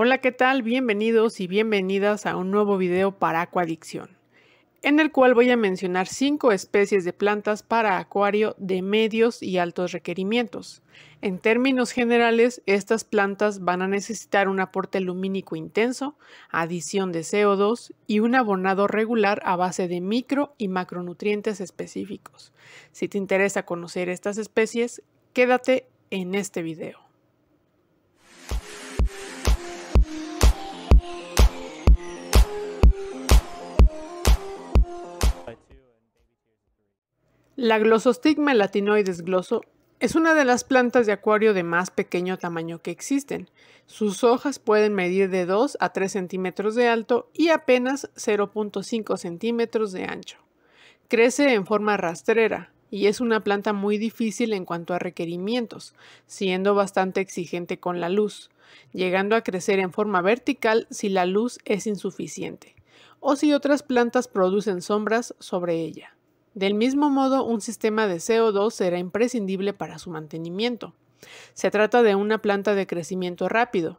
Hola, ¿qué tal? Bienvenidos y bienvenidas a un nuevo video para acuadicción, en el cual voy a mencionar cinco especies de plantas para acuario de medios y altos requerimientos. En términos generales, estas plantas van a necesitar un aporte lumínico intenso, adición de CO2 y un abonado regular a base de micro y macronutrientes específicos. Si te interesa conocer estas especies, quédate en este video. La Glossostigma latinoides gloso es una de las plantas de acuario de más pequeño tamaño que existen. Sus hojas pueden medir de 2 a 3 centímetros de alto y apenas 0.5 centímetros de ancho. Crece en forma rastrera y es una planta muy difícil en cuanto a requerimientos, siendo bastante exigente con la luz, llegando a crecer en forma vertical si la luz es insuficiente o si otras plantas producen sombras sobre ella. Del mismo modo, un sistema de CO2 será imprescindible para su mantenimiento. Se trata de una planta de crecimiento rápido,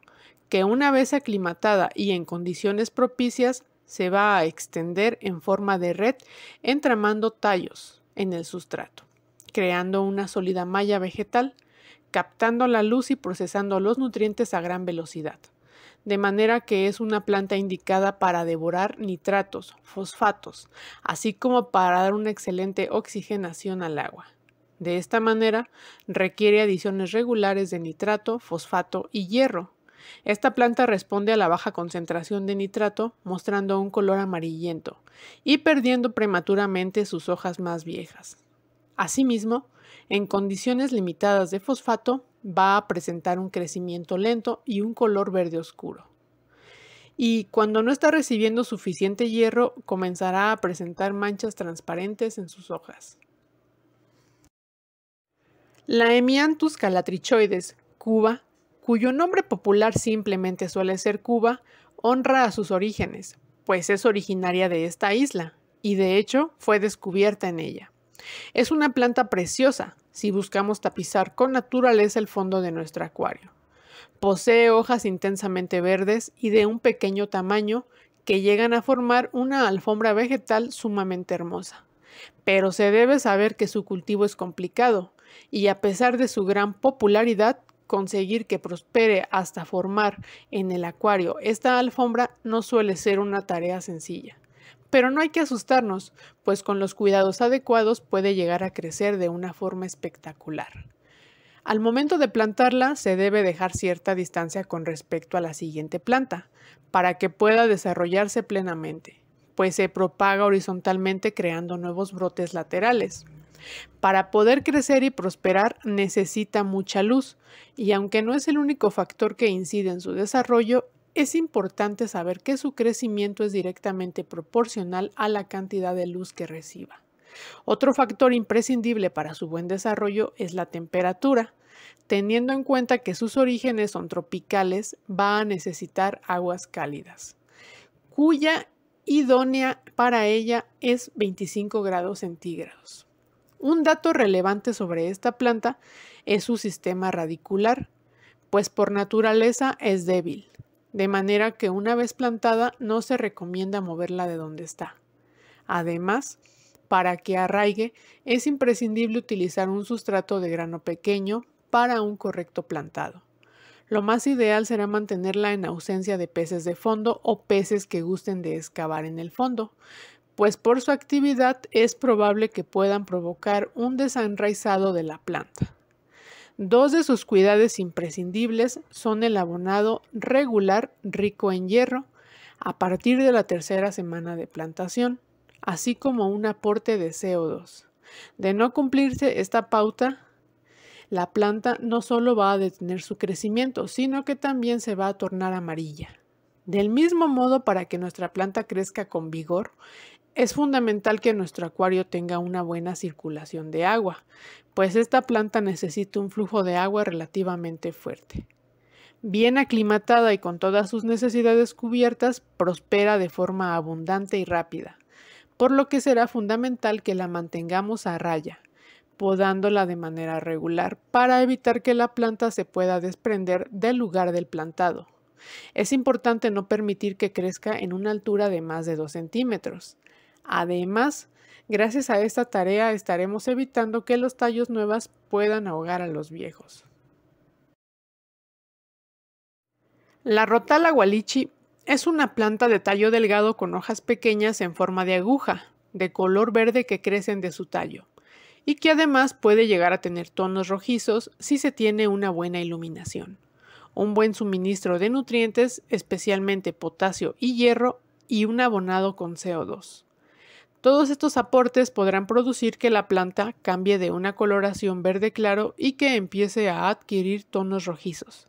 que una vez aclimatada y en condiciones propicias, se va a extender en forma de red entramando tallos en el sustrato, creando una sólida malla vegetal, captando la luz y procesando los nutrientes a gran velocidad de manera que es una planta indicada para devorar nitratos, fosfatos, así como para dar una excelente oxigenación al agua. De esta manera, requiere adiciones regulares de nitrato, fosfato y hierro. Esta planta responde a la baja concentración de nitrato, mostrando un color amarillento y perdiendo prematuramente sus hojas más viejas. Asimismo, en condiciones limitadas de fosfato, va a presentar un crecimiento lento y un color verde oscuro. Y cuando no está recibiendo suficiente hierro, comenzará a presentar manchas transparentes en sus hojas. La Hemianthus calatrichoides, Cuba, cuyo nombre popular simplemente suele ser Cuba, honra a sus orígenes, pues es originaria de esta isla, y de hecho fue descubierta en ella. Es una planta preciosa si buscamos tapizar con naturaleza el fondo de nuestro acuario. Posee hojas intensamente verdes y de un pequeño tamaño que llegan a formar una alfombra vegetal sumamente hermosa. Pero se debe saber que su cultivo es complicado y a pesar de su gran popularidad, conseguir que prospere hasta formar en el acuario esta alfombra no suele ser una tarea sencilla. Pero no hay que asustarnos, pues con los cuidados adecuados puede llegar a crecer de una forma espectacular. Al momento de plantarla se debe dejar cierta distancia con respecto a la siguiente planta, para que pueda desarrollarse plenamente, pues se propaga horizontalmente creando nuevos brotes laterales. Para poder crecer y prosperar necesita mucha luz, y aunque no es el único factor que incide en su desarrollo, es importante saber que su crecimiento es directamente proporcional a la cantidad de luz que reciba. Otro factor imprescindible para su buen desarrollo es la temperatura. Teniendo en cuenta que sus orígenes son tropicales, va a necesitar aguas cálidas, cuya idónea para ella es 25 grados centígrados. Un dato relevante sobre esta planta es su sistema radicular, pues por naturaleza es débil de manera que una vez plantada no se recomienda moverla de donde está. Además, para que arraigue es imprescindible utilizar un sustrato de grano pequeño para un correcto plantado. Lo más ideal será mantenerla en ausencia de peces de fondo o peces que gusten de excavar en el fondo, pues por su actividad es probable que puedan provocar un desenraizado de la planta. Dos de sus cuidados imprescindibles son el abonado regular rico en hierro a partir de la tercera semana de plantación, así como un aporte de CO2. De no cumplirse esta pauta, la planta no solo va a detener su crecimiento, sino que también se va a tornar amarilla. Del mismo modo, para que nuestra planta crezca con vigor, es fundamental que nuestro acuario tenga una buena circulación de agua, pues esta planta necesita un flujo de agua relativamente fuerte. Bien aclimatada y con todas sus necesidades cubiertas, prospera de forma abundante y rápida, por lo que será fundamental que la mantengamos a raya, podándola de manera regular para evitar que la planta se pueda desprender del lugar del plantado. Es importante no permitir que crezca en una altura de más de 2 centímetros, Además, gracias a esta tarea estaremos evitando que los tallos nuevas puedan ahogar a los viejos. La rotala gualichi es una planta de tallo delgado con hojas pequeñas en forma de aguja, de color verde que crecen de su tallo, y que además puede llegar a tener tonos rojizos si se tiene una buena iluminación. Un buen suministro de nutrientes, especialmente potasio y hierro, y un abonado con CO2. Todos estos aportes podrán producir que la planta cambie de una coloración verde claro y que empiece a adquirir tonos rojizos.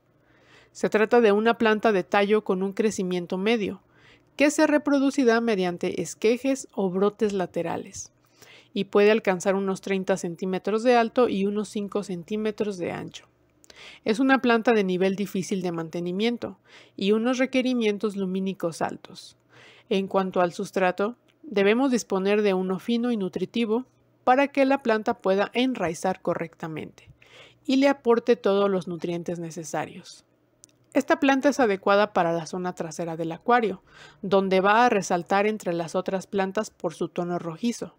Se trata de una planta de tallo con un crecimiento medio, que se reproducirá mediante esquejes o brotes laterales, y puede alcanzar unos 30 centímetros de alto y unos 5 centímetros de ancho. Es una planta de nivel difícil de mantenimiento y unos requerimientos lumínicos altos. En cuanto al sustrato, Debemos disponer de uno fino y nutritivo para que la planta pueda enraizar correctamente y le aporte todos los nutrientes necesarios. Esta planta es adecuada para la zona trasera del acuario, donde va a resaltar entre las otras plantas por su tono rojizo,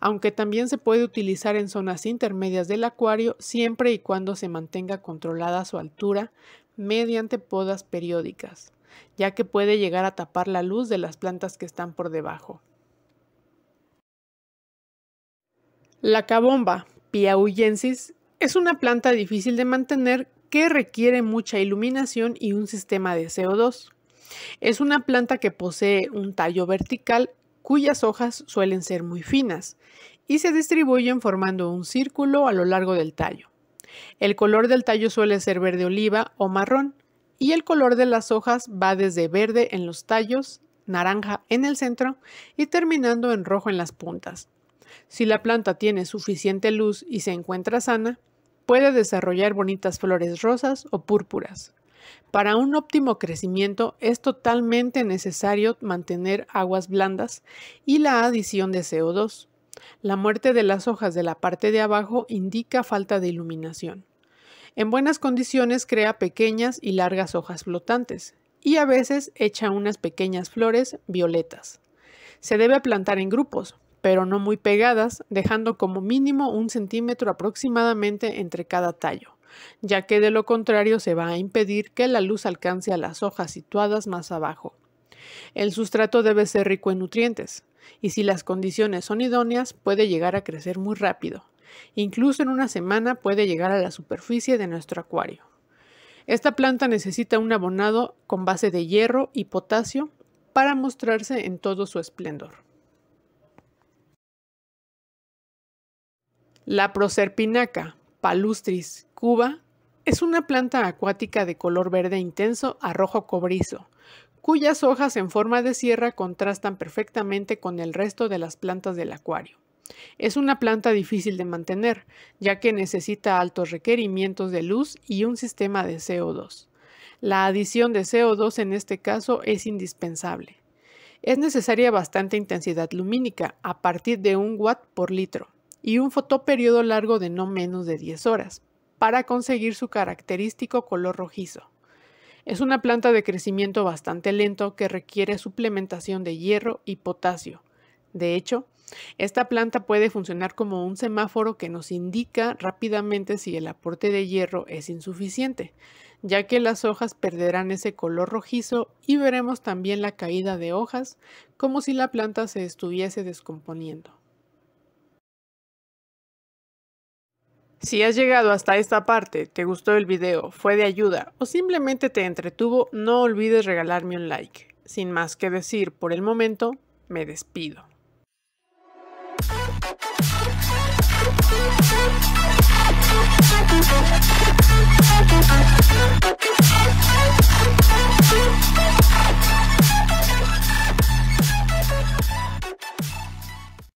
aunque también se puede utilizar en zonas intermedias del acuario siempre y cuando se mantenga controlada su altura mediante podas periódicas, ya que puede llegar a tapar la luz de las plantas que están por debajo. La cabomba piauyensis es una planta difícil de mantener que requiere mucha iluminación y un sistema de CO2. Es una planta que posee un tallo vertical cuyas hojas suelen ser muy finas y se distribuyen formando un círculo a lo largo del tallo. El color del tallo suele ser verde oliva o marrón y el color de las hojas va desde verde en los tallos, naranja en el centro y terminando en rojo en las puntas. Si la planta tiene suficiente luz y se encuentra sana, puede desarrollar bonitas flores rosas o púrpuras. Para un óptimo crecimiento es totalmente necesario mantener aguas blandas y la adición de CO2. La muerte de las hojas de la parte de abajo indica falta de iluminación. En buenas condiciones crea pequeñas y largas hojas flotantes y a veces echa unas pequeñas flores violetas. Se debe plantar en grupos, pero no muy pegadas, dejando como mínimo un centímetro aproximadamente entre cada tallo, ya que de lo contrario se va a impedir que la luz alcance a las hojas situadas más abajo. El sustrato debe ser rico en nutrientes, y si las condiciones son idóneas puede llegar a crecer muy rápido. Incluso en una semana puede llegar a la superficie de nuestro acuario. Esta planta necesita un abonado con base de hierro y potasio para mostrarse en todo su esplendor. La proserpinaca palustris cuba es una planta acuática de color verde intenso a rojo cobrizo, cuyas hojas en forma de sierra contrastan perfectamente con el resto de las plantas del acuario. Es una planta difícil de mantener, ya que necesita altos requerimientos de luz y un sistema de CO2. La adición de CO2 en este caso es indispensable. Es necesaria bastante intensidad lumínica, a partir de un watt por litro y un fotoperiodo largo de no menos de 10 horas, para conseguir su característico color rojizo. Es una planta de crecimiento bastante lento que requiere suplementación de hierro y potasio. De hecho, esta planta puede funcionar como un semáforo que nos indica rápidamente si el aporte de hierro es insuficiente, ya que las hojas perderán ese color rojizo y veremos también la caída de hojas como si la planta se estuviese descomponiendo. Si has llegado hasta esta parte, te gustó el video, fue de ayuda o simplemente te entretuvo, no olvides regalarme un like. Sin más que decir por el momento, me despido.